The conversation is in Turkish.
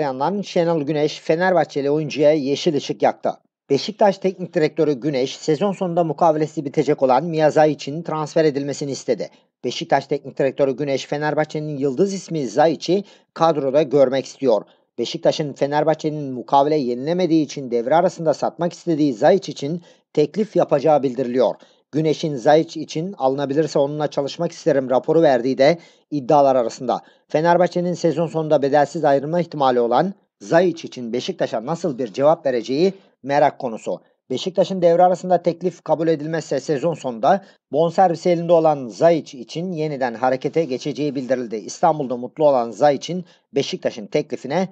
Yandan Şenol Güneş Fenerbahçeli oyuncuya yeşil ışık yaktı. Beşiktaş Teknik Direktörü Güneş sezon sonunda mukavelesi bitecek olan Miyazay için transfer edilmesini istedi. Beşiktaş Teknik Direktörü Güneş Fenerbahçe'nin yıldız ismi Zayç'i kadroda görmek istiyor. Beşiktaş'ın Fenerbahçe'nin mukavele yenilemediği için devre arasında satmak istediği Zayç için teklif yapacağı bildiriliyor. Güneş'in Zayiç için alınabilirse onunla çalışmak isterim raporu verdiği de iddialar arasında. Fenerbahçe'nin sezon sonunda bedelsiz ayrılma ihtimali olan Zayiç için Beşiktaş'a nasıl bir cevap vereceği merak konusu. Beşiktaş'ın devre arasında teklif kabul edilmezse sezon sonunda bonservis elinde olan Zayiç için yeniden harekete geçeceği bildirildi. İstanbul'da mutlu olan Zayiç'in Beşiktaş'ın teklifine